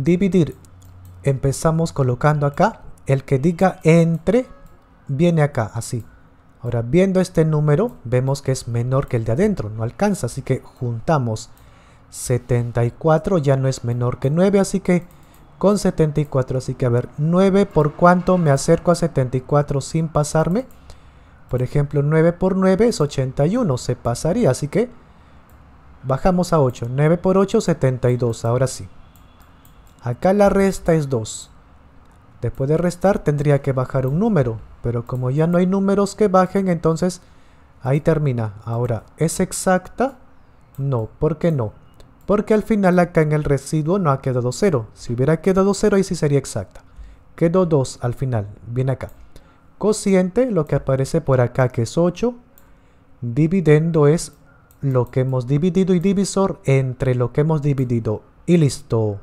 Dividir. Empezamos colocando acá. El que diga entre viene acá, así. Ahora, viendo este número, vemos que es menor que el de adentro. No alcanza, así que juntamos. 74 ya no es menor que 9, así que con 74. Así que a ver, 9 por cuánto me acerco a 74 sin pasarme. Por ejemplo, 9 por 9 es 81, se pasaría, así que bajamos a 8. 9 por 8, 72, ahora sí. Acá la resta es 2. Después de restar tendría que bajar un número, pero como ya no hay números que bajen, entonces ahí termina. Ahora, ¿es exacta? No, ¿por qué no? Porque al final acá en el residuo no ha quedado 0. Si hubiera quedado 0, ahí sí sería exacta. Quedó 2 al final, viene acá. Cociente, lo que aparece por acá que es 8. Dividendo es lo que hemos dividido y divisor entre lo que hemos dividido. Y listo.